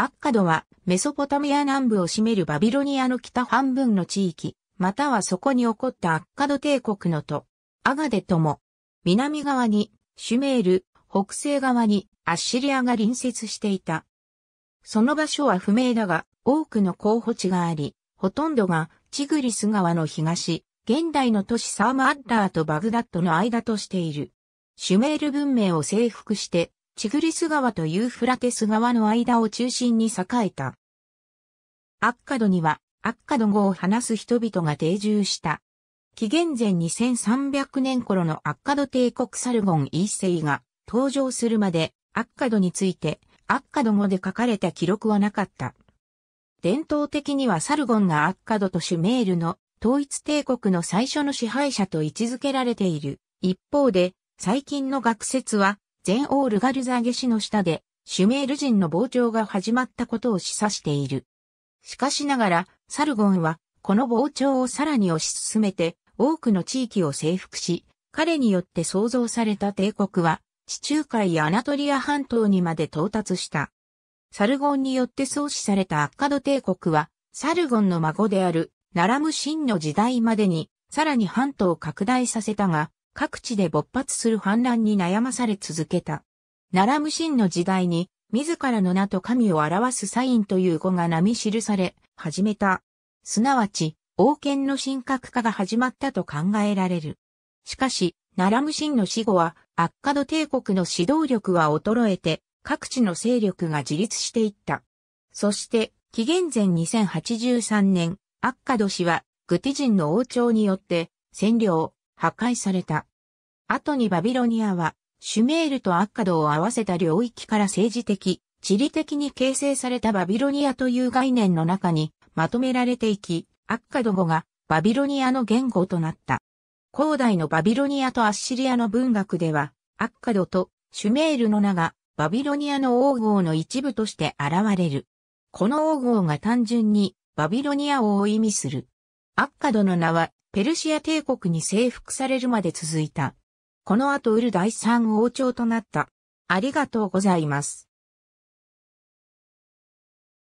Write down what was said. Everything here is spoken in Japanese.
アッカドはメソポタミア南部を占めるバビロニアの北半分の地域、またはそこに起こったアッカド帝国のと、アガデとも、南側にシュメール、北西側にアッシリアが隣接していた。その場所は不明だが、多くの候補地があり、ほとんどがチグリス川の東、現代の都市サーマアッラーとバグダッドの間としている。シュメール文明を征服してチグリス川とユーフラテス川の間を中心に栄えた。アッカドには、アッカド語を話す人々が定住した。紀元前2300年頃のアッカド帝国サルゴン一世が登場するまで、アッカドについて、アッカド語で書かれた記録はなかった。伝統的にはサルゴンがアッカドとシュメールの統一帝国の最初の支配者と位置づけられている。一方で、最近の学説は、全オールガルザゲ氏の下で、シュメール人の膨張が始まったことを示唆している。しかしながら、サルゴンは、この膨張をさらに推し進めて、多くの地域を征服し、彼によって創造された帝国は、地中海やアナトリア半島にまで到達した。サルゴンによって創始されたアッカド帝国は、サルゴンの孫である、ナラムシンの時代までに、さらに半島を拡大させたが、各地で勃発する反乱に悩まされ続けた。奈良無神の時代に、自らの名と神を表すサインという語が並記され、始めた。すなわち、王権の神格化が始まったと考えられる。しかし、奈良無神の死後は、アッカド帝国の指導力は衰えて、各地の勢力が自立していった。そして、紀元前2083年、アッカド氏は、グティ人の王朝によって、占領、破壊された。後にバビロニアは、シュメールとアッカドを合わせた領域から政治的、地理的に形成されたバビロニアという概念の中にまとめられていき、アッカド語がバビロニアの言語となった。古代のバビロニアとアッシリアの文学では、アッカドとシュメールの名がバビロニアの王号の一部として現れる。この王号が単純にバビロニア王を意味する。アッカドの名はペルシア帝国に征服されるまで続いた。この後ウル第三王朝となった。ありがとうございます。